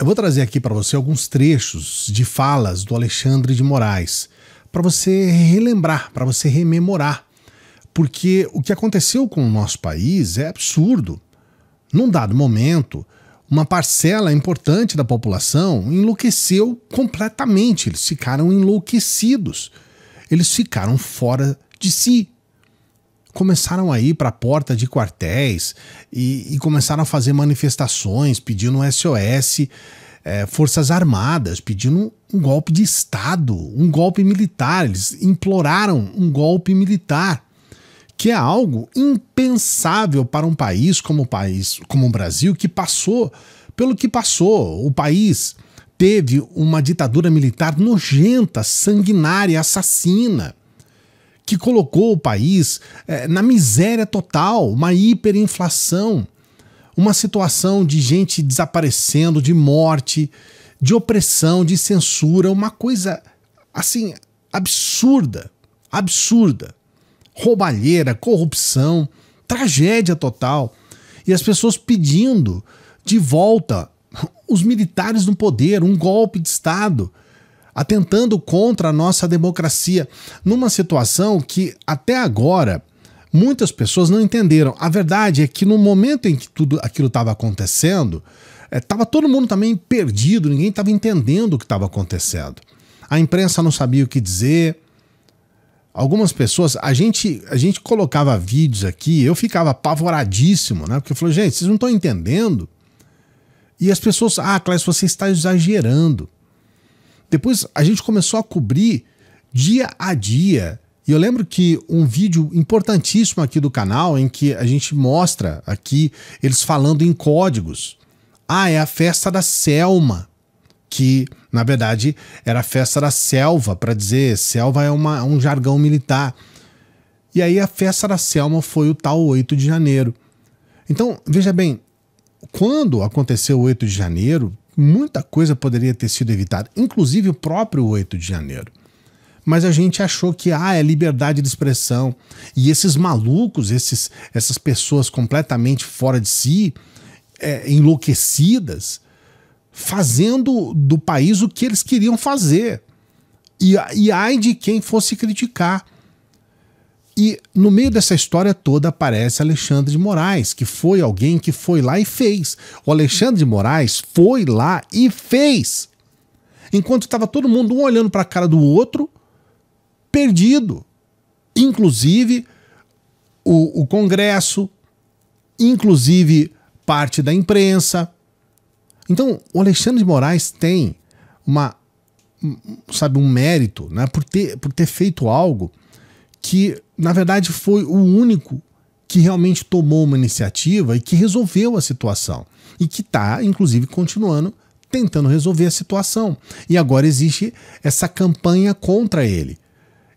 Eu vou trazer aqui para você alguns trechos de falas do Alexandre de Moraes, para você relembrar, para você rememorar. Porque o que aconteceu com o nosso país é absurdo. Num dado momento, uma parcela importante da população enlouqueceu completamente, eles ficaram enlouquecidos, eles ficaram fora de si, começaram a ir para a porta de quartéis e, e, começaram a fazer manifestações pedindo SOS, é, Forças Armadas, pedindo um golpe de Estado, um golpe militar. Eles imploraram um golpe militar, que é algo impensável para um país como o, país, como o Brasil, que passou pelo que passou. O país teve uma ditadura militar nojenta, sanguinária, assassina que colocou o país é, na miséria total, uma hiperinflação, uma situação de gente desaparecendo, de morte, de opressão, de censura, uma coisa assim absurda, absurda. Roubalheira, corrupção, tragédia total. E as pessoas pedindo de volta os militares no poder, um golpe de Estado atentando contra a nossa democracia, numa situação que até agora muitas pessoas não entenderam. A verdade é que no momento em que tudo aquilo estava acontecendo, estava eh, é, todo mundo também perdido, ninguém estava entendendo o que estava acontecendo. A imprensa não sabia o que dizer. Algumas pessoas, a gente, a gente colocava vídeos aqui, eu ficava apavoradíssimo, né? Porque eu falei, gente, vocês não estão entendendo. E as pessoas, ah, Clássico, você está exagerando. Depois a gente começou a cobrir dia a dia. E eu lembro que um vídeo importantíssimo aqui do canal, em que a gente mostra aqui eles falando em códigos. Ah, é a festa da Selma, que na verdade era a festa da selva, para dizer, selva é uma, um jargão militar. E aí a festa da Selma foi o tal 8 de janeiro. Então, veja bem, quando aconteceu o 8 de janeiro, muita coisa poderia ter sido evitada, inclusive o próprio 8 de janeiro. Mas a gente achou que ah, é liberdade de expressão. E esses malucos, esses, essas pessoas completamente fora de si, é, enlouquecidas, fazendo do país o que eles queriam fazer. E, e ai de quem fosse criticar. E no meio dessa história toda aparece Alexandre de Moraes, que foi alguém que foi lá e fez. O Alexandre de Moraes foi lá e fez. Enquanto estava todo mundo um olhando para a cara do outro, perdido. Inclusive o, o Congresso, inclusive parte da imprensa. Então, o Alexandre de Moraes tem uma sabe um mérito, né, por ter por ter feito algo que, na verdade, foi o único que realmente tomou uma iniciativa e que resolveu a situação. E que está, inclusive, continuando tentando resolver a situação. E agora existe essa campanha contra ele.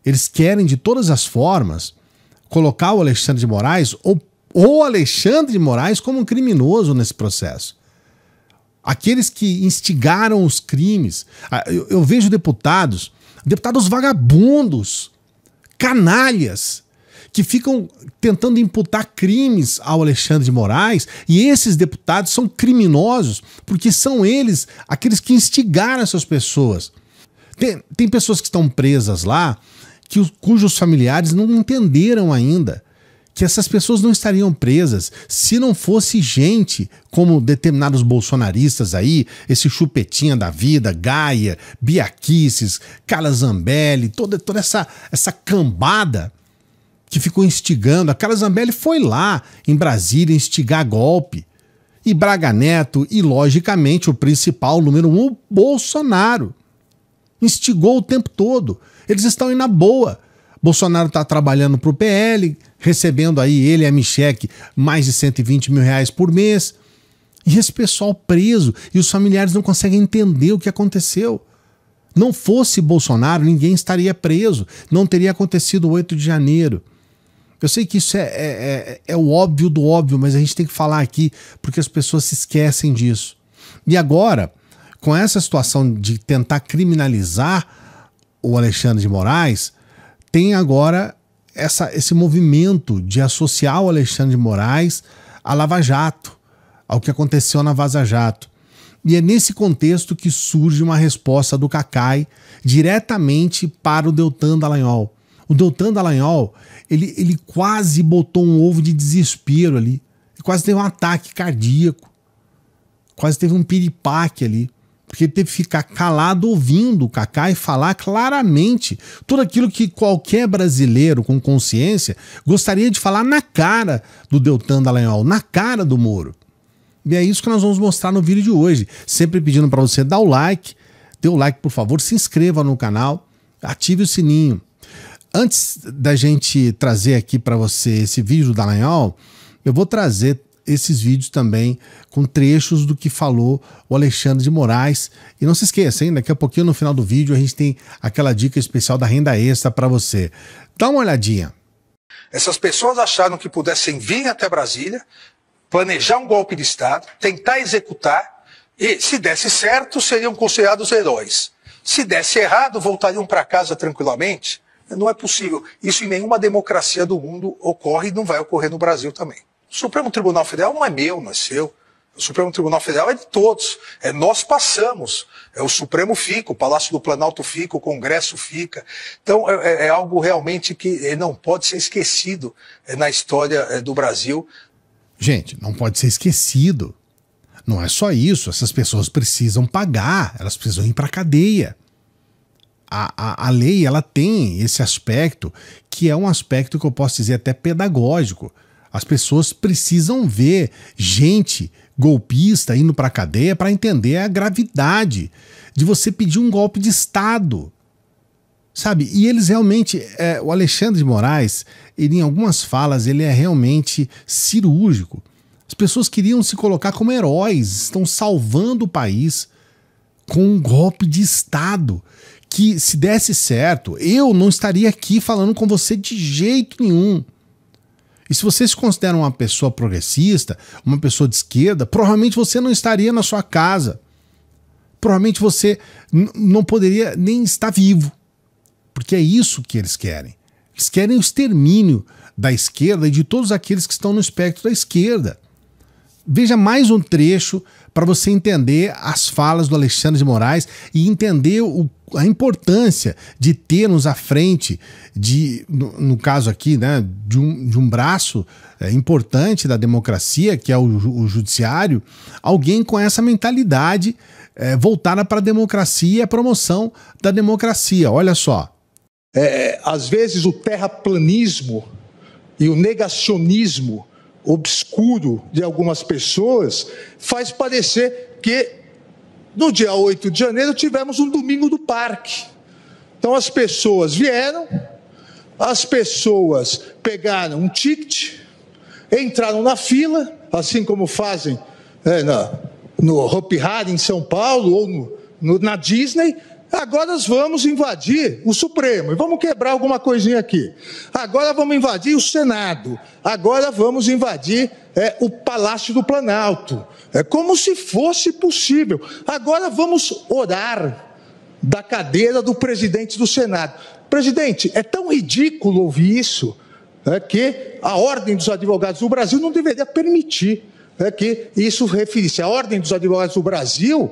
Eles querem, de todas as formas, colocar o Alexandre de Moraes ou, o Alexandre de Moraes como um criminoso nesse processo. Aqueles que instigaram os crimes. Ah, eu, eu vejo deputados, deputados vagabundos, canalhas que ficam tentando imputar crimes ao Alexandre de Moraes, e esses deputados são criminosos porque são eles aqueles que instigaram essas pessoas. Tem, tem pessoas que estão presas lá que, cujos familiares não entenderam ainda que essas pessoas não estariam presas se não fosse gente como determinados bolsonaristas aí, esse chupetinha da vida, Gaia, Biaquices, Carla Zambelli, toda, toda essa, essa cambada que ficou instigando. A Carla Zambelli foi lá em Brasília instigar golpe. E Braga Neto e, logicamente, o principal, o número um, o Bolsonaro. Instigou o tempo todo. Eles estão indo na boa Bolsonaro está trabalhando para o PL, recebendo aí ele e a Micheque mais de 120 mil reais por mês. E esse pessoal preso e os familiares não conseguem entender o que aconteceu. Não fosse Bolsonaro, ninguém estaria preso. Não teria acontecido o 8 de janeiro. Eu sei que isso é, é, é, é o óbvio do óbvio, mas a gente tem que falar aqui porque as pessoas se esquecem disso. E agora, com essa situação de tentar criminalizar o Alexandre de Moraes, tem agora essa, esse movimento de associar o Alexandre de Moraes à Lava Jato, ao que aconteceu na Vaza Jato. E é nesse contexto que surge uma resposta do Cacai diretamente para o Deltan Dallagnol. O Deltan Dallagnol, ele, ele quase botou um ovo de desespero ali. quase teve um ataque cardíaco. Quase teve um piripaque ali porque ele teve que ficar calado ouvindo o Kaká e falar claramente tudo aquilo que qualquer brasileiro com consciência gostaria de falar na cara do Deltan Dallagnol, na cara do Moro. E é isso que nós vamos mostrar no vídeo de hoje. Sempre pedindo para você dar o like, dê o like por favor, se inscreva no canal, ative o sininho. Antes da gente trazer aqui para você esse vídeo do Dallagnol, eu vou trazer esses vídeos também com trechos do que falou o Alexandre de Moraes. E não se esqueça, hein? Daqui a pouquinho no final do vídeo a gente tem aquela dica especial da renda extra para você. Dá uma olhadinha. Essas pessoas acharam que pudessem vir até Brasília, planejar um golpe de Estado, tentar executar e, se desse certo, seriam considerados heróis. Se desse errado, voltariam para casa tranquilamente. Não é possível. Isso em nenhuma democracia do mundo ocorre e não vai ocorrer no Brasil também. O Supremo Tribunal Federal não é meu, não é seu. O Supremo Tribunal Federal é de todos. É nós passamos. É o Supremo fica, o Palácio do Planalto fica, o Congresso fica. Então é, é, é algo realmente que é, não pode ser esquecido é, na história do Brasil. Gente, não pode ser esquecido. Não é só isso. Essas pessoas precisam pagar. Elas precisam ir para cadeia. A, a, a, lei ela tem esse aspecto que é um aspecto que eu posso dizer até pedagógico. As pessoas precisam ver gente golpista indo para a cadeia para entender a gravidade de você pedir um golpe de Estado. Sabe? E eles realmente. É, o Alexandre de Moraes, ele, em algumas falas, ele é realmente cirúrgico. As pessoas queriam se colocar como heróis, estão salvando o país com um golpe de Estado. Que se desse certo, eu não estaria aqui falando com você de jeito nenhum. E se você se considera uma pessoa progressista, uma pessoa de esquerda, provavelmente você não estaria na sua casa. Provavelmente você não poderia nem estar vivo. Porque é isso que eles querem. Eles querem o extermínio da esquerda e de todos aqueles que estão no espectro da esquerda. Veja mais um trecho para você entender as falas do Alexandre de Moraes e entender o a importância de termos à frente, de, no, no caso aqui, né, de, um, de um braço é, importante da democracia, que é o, o judiciário, alguém com essa mentalidade é, voltada para a democracia e a promoção da democracia. Olha só. É, é, às vezes o terraplanismo e o negacionismo obscuro de algumas pessoas faz parecer que no dia 8 de janeiro, tivemos um domingo do parque. Então, as pessoas vieram, as pessoas pegaram um ticket, entraram na fila, assim como fazem é, na, no Hopi Hari em São Paulo ou no, no, na Disney, Agora nós vamos invadir o Supremo e vamos quebrar alguma coisinha aqui. Agora vamos invadir o Senado. Agora vamos invadir é, o Palácio do Planalto. É como se fosse possível. Agora vamos orar da cadeira do presidente do Senado. Presidente, é tão ridículo ouvir isso é, que a Ordem dos Advogados do Brasil não deveria permitir é, que isso referisse. A Ordem dos Advogados do Brasil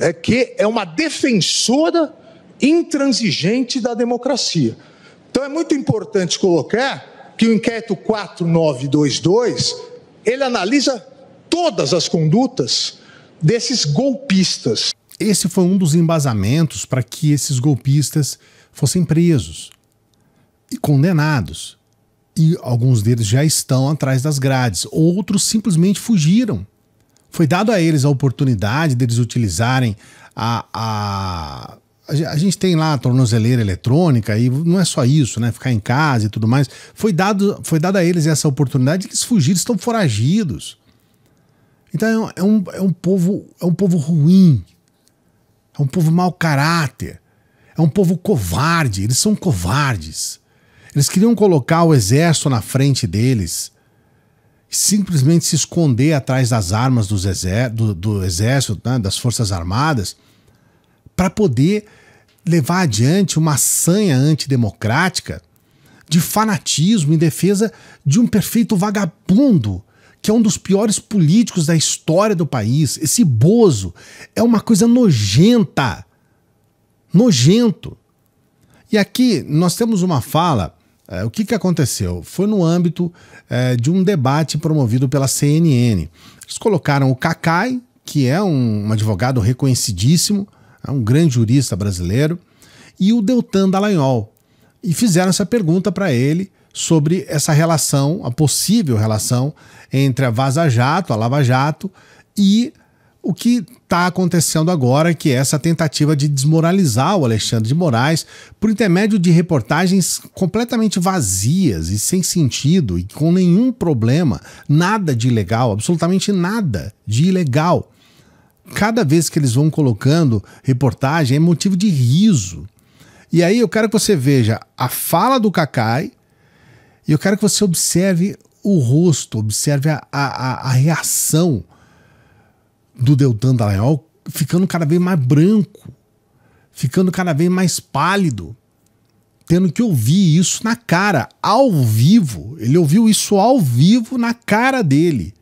é que é uma defensora intransigente da democracia. Então é muito importante colocar que o inquérito 4922, ele analisa todas as condutas desses golpistas. Esse foi um dos embasamentos para que esses golpistas fossem presos e condenados. E alguns deles já estão atrás das grades, outros simplesmente fugiram foi dado a eles a oportunidade deles utilizarem a, a a gente tem lá a tornozeleira eletrônica e não é só isso, né? Ficar em casa e tudo mais. Foi dado, foi dada a eles essa oportunidade de eles fugirem, estão foragidos. Então é, é um, é um povo é um povo ruim, é um povo mau caráter, é um povo covarde. Eles são covardes. Eles queriam colocar o exército na frente deles simplesmente se esconder atrás das armas exér do, do, exército, né, das forças armadas, para poder levar adiante uma sanha antidemocrática de fanatismo em defesa de um perfeito vagabundo que é um dos piores políticos da história do país. Esse Bozo é uma coisa nojenta. Nojento. E aqui nós temos uma fala é, o que, que aconteceu? Foi no âmbito é, de um debate promovido pela CNN. Eles colocaram o Kakai, que é um, um advogado reconhecidíssimo, é um grande jurista brasileiro, e o Deltan Dallagnol. E fizeram essa pergunta para ele sobre essa relação, a possível relação entre a Vaza Jato, a Lava Jato e o que está acontecendo agora, que é essa tentativa de desmoralizar o Alexandre de Moraes por intermédio de reportagens completamente vazias e sem sentido e com nenhum problema, nada de ilegal, absolutamente nada de ilegal. Cada vez que eles vão colocando reportagem é motivo de riso. E aí eu quero que você veja a fala do Kakai e eu quero que você observe o rosto, observe a, a, a reação do Deltan Dallagnol ficando cada vez mais branco, ficando cada vez mais pálido, tendo que ouvir isso na cara, ao vivo. Ele ouviu isso ao vivo na cara dele,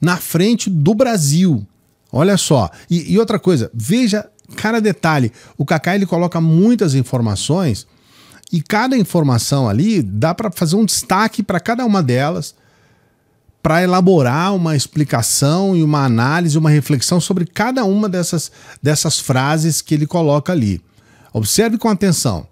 na frente do Brasil. Olha só. E, e outra coisa, veja cada detalhe. O Kaká ele coloca muitas informações e cada informação ali dá para fazer um destaque para cada uma delas para elaborar uma explicação e uma análise, uma reflexão sobre cada uma dessas, dessas frases que ele coloca ali. Observe com atenção.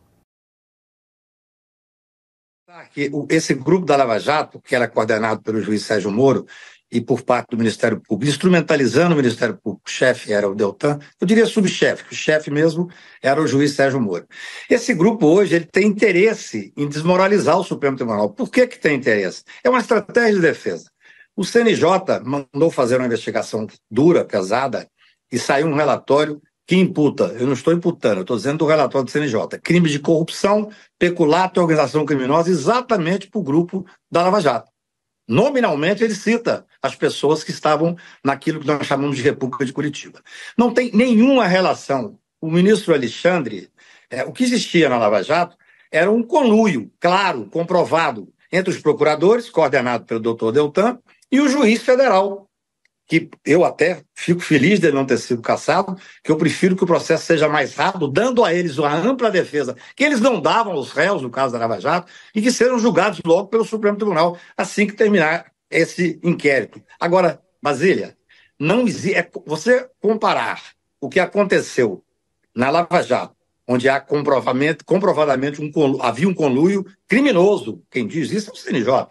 Tá esse grupo da Lava Jato, que era coordenado pelo juiz Sérgio Moro e por parte do Ministério Público, instrumentalizando o Ministério Público, o chefe era o Deltan, eu diria subchefe, o chefe mesmo era o juiz Sérgio Moro. Esse grupo hoje ele tem interesse em desmoralizar o Supremo Tribunal. Por que, que tem interesse? É uma estratégia de defesa. O CNJ mandou fazer uma investigação dura, pesada, e saiu um relatório que imputa, eu não estou imputando, eu estou dizendo do relatório do CNJ, crime de corrupção, peculato e organização criminosa, exatamente para o grupo da Lava Jato. Nominalmente, ele cita as pessoas que estavam naquilo que nós chamamos de República de Curitiba. Não tem nenhuma relação. O ministro Alexandre, é, o que existia na Lava Jato era um conluio, claro, comprovado, entre os procuradores, coordenado pelo doutor Deltan, e o juiz federal, que eu até fico feliz de não ter sido cassado, que eu prefiro que o processo seja mais rápido, dando a eles uma ampla defesa, que eles não davam aos réus, no caso da Lava Jato, e que serão julgados logo pelo Supremo Tribunal, assim que terminar esse inquérito. Agora, Basília, não é você comparar o que aconteceu na Lava Jato, onde há comprovamento, comprovadamente um, havia um conluio criminoso, quem diz isso é o CNJ,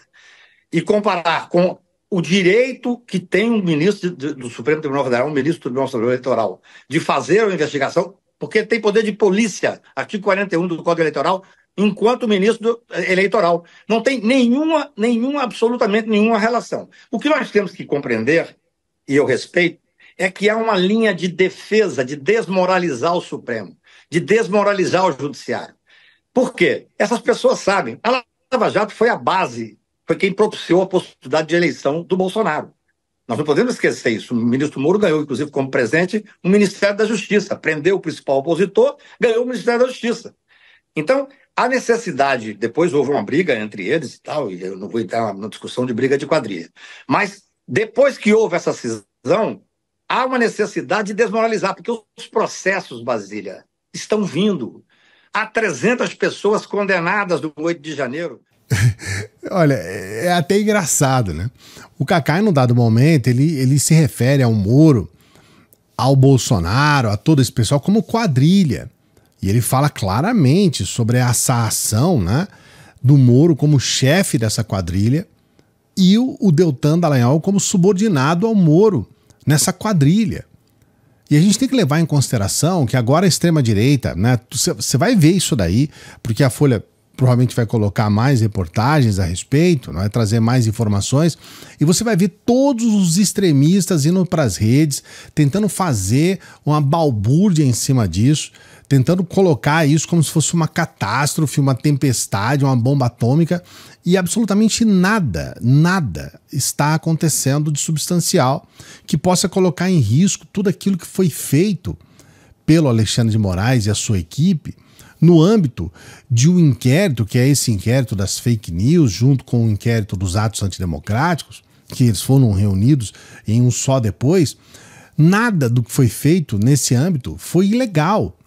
e comparar com o direito que tem um ministro do Supremo Tribunal Federal, um ministro do Tribunal Superior Eleitoral, de fazer uma investigação, porque tem poder de polícia, artigo 41 do Código Eleitoral, enquanto ministro eleitoral. Não tem nenhuma, nenhuma, absolutamente nenhuma relação. O que nós temos que compreender, e eu respeito, é que há uma linha de defesa, de desmoralizar o Supremo, de desmoralizar o Judiciário. Por quê? Essas pessoas sabem. A Lava Jato foi a base foi quem propiciou a possibilidade de eleição do Bolsonaro. Nós não podemos esquecer isso. O ministro Moro ganhou, inclusive, como presente, o Ministério da Justiça. Prendeu o principal opositor, ganhou o Ministério da Justiça. Então, a necessidade, depois houve uma briga entre eles e tal, e eu não vou entrar na discussão de briga de quadrilha. Mas, depois que houve essa cisão, há uma necessidade de desmoralizar, porque os processos, Basília, estão vindo. Há 300 pessoas condenadas do 8 de janeiro. Olha, é até engraçado, né? O Kaká, num dado momento, ele, ele se refere ao Moro, ao Bolsonaro, a todo esse pessoal como quadrilha. E ele fala claramente sobre essa ação né, do Moro como chefe dessa quadrilha e o, o Deltan Dallagnol como subordinado ao Moro nessa quadrilha. E a gente tem que levar em consideração que agora a extrema-direita, né? Você vai ver isso daí, porque a Folha provavelmente vai colocar mais reportagens a respeito, vai é? trazer mais informações, e você vai ver todos os extremistas indo para as redes, tentando fazer uma balbúrdia em cima disso, tentando colocar isso como se fosse uma catástrofe, uma tempestade, uma bomba atômica, e absolutamente nada, nada está acontecendo de substancial que possa colocar em risco tudo aquilo que foi feito pelo Alexandre de Moraes e a sua equipe no âmbito de um inquérito, que é esse inquérito das fake news, junto com o inquérito dos atos antidemocráticos, que eles foram reunidos em um só depois, nada do que foi feito nesse âmbito foi ilegal.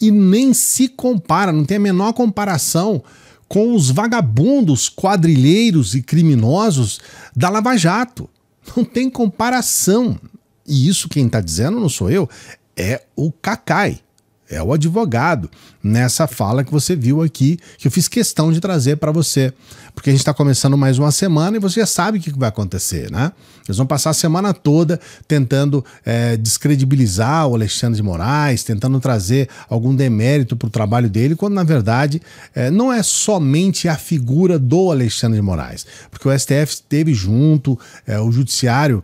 E nem se compara, não tem a menor comparação com os vagabundos, quadrilheiros e criminosos da Lava Jato. Não tem comparação. E isso quem está dizendo não sou eu, é o Cacai, é o advogado nessa fala que você viu aqui, que eu fiz questão de trazer para você. Porque a gente está começando mais uma semana e você já sabe o que vai acontecer, né? Eles vão passar a semana toda tentando é, descredibilizar o Alexandre de Moraes, tentando trazer algum demérito para o trabalho dele, quando na verdade é, não é somente a figura do Alexandre de Moraes, porque o STF esteve junto, é, o Judiciário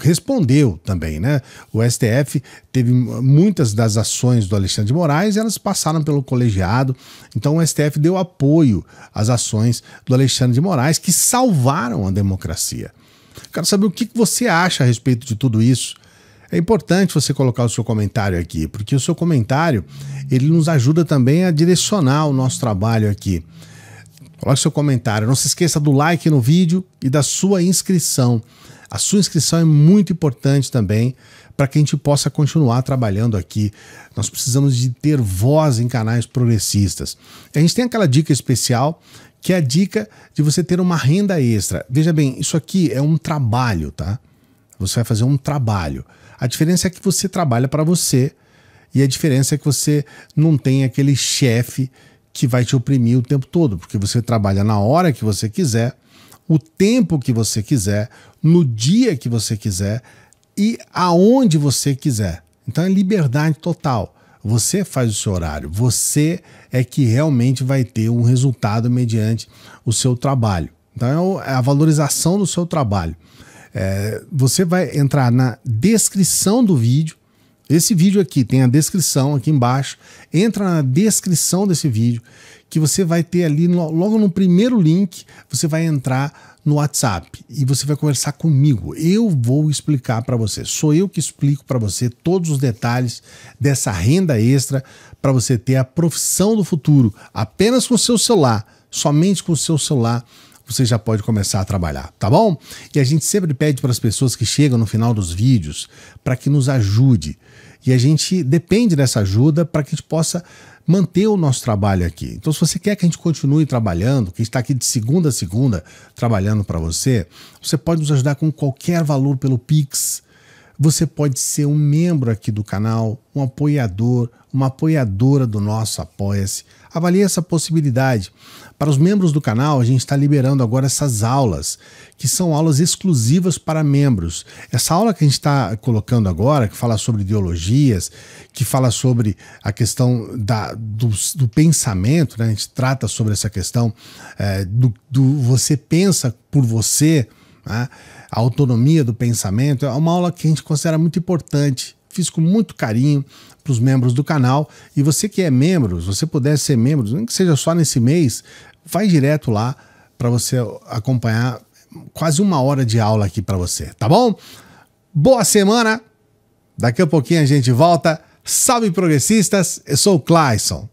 respondeu também, né? O STF teve muitas das ações do Alexandre de Moraes mas elas passaram pelo colegiado. Então o STF deu apoio às ações do Alexandre de Moraes, que salvaram a democracia. Quero saber o que você acha a respeito de tudo isso. É importante você colocar o seu comentário aqui, porque o seu comentário ele nos ajuda também a direcionar o nosso trabalho aqui. Coloque seu comentário. Não se esqueça do like no vídeo e da sua inscrição. A sua inscrição é muito importante também para que a gente possa continuar trabalhando aqui. Nós precisamos de ter voz em canais progressistas. A gente tem aquela dica especial que é a dica de você ter uma renda extra. Veja bem, isso aqui é um trabalho, tá? Você vai fazer um trabalho. A diferença é que você trabalha para você e a diferença é que você não tem aquele chefe que vai te oprimir o tempo todo, porque você trabalha na hora que você quiser, o tempo que você quiser, no dia que você quiser, e aonde você quiser. Então é liberdade total. Você faz o seu horário, você é que realmente vai ter um resultado mediante o seu trabalho. Então é, é a valorização do seu trabalho. É, você vai entrar na descrição do vídeo. Esse vídeo aqui tem a descrição aqui embaixo. Entra na descrição desse vídeo que você vai ter ali, logo no primeiro link, você vai entrar no WhatsApp e você vai conversar comigo. Eu vou explicar para você. Sou eu que explico para você todos os detalhes dessa renda extra para você ter a profissão do futuro apenas com o seu celular, somente com o seu celular você já pode começar a trabalhar, tá bom? E a gente sempre pede para as pessoas que chegam no final dos vídeos para que nos ajude. E a gente depende dessa ajuda para que a gente possa manter o nosso trabalho aqui. Então, se você quer que a gente continue trabalhando, que está aqui de segunda a segunda trabalhando para você, você pode nos ajudar com qualquer valor pelo Pix você pode ser um membro aqui do canal, um apoiador, uma apoiadora do nosso Apoia-se. Avalie essa possibilidade. Para os membros do canal, a gente está liberando agora essas aulas, que são aulas exclusivas para membros. Essa aula que a gente está colocando agora, que fala sobre ideologias, que fala sobre a questão da, do, do pensamento, né? a gente trata sobre essa questão é, do, do você pensa por você né? A autonomia do pensamento é uma aula que a gente considera muito importante. Fiz com muito carinho para os membros do canal. E você que é membro, se você puder ser membro, nem que seja só nesse mês, vai direto lá para você acompanhar quase uma hora de aula aqui para você, tá bom? Boa semana! Daqui a pouquinho a gente volta. Salve progressistas, eu sou o Clayson.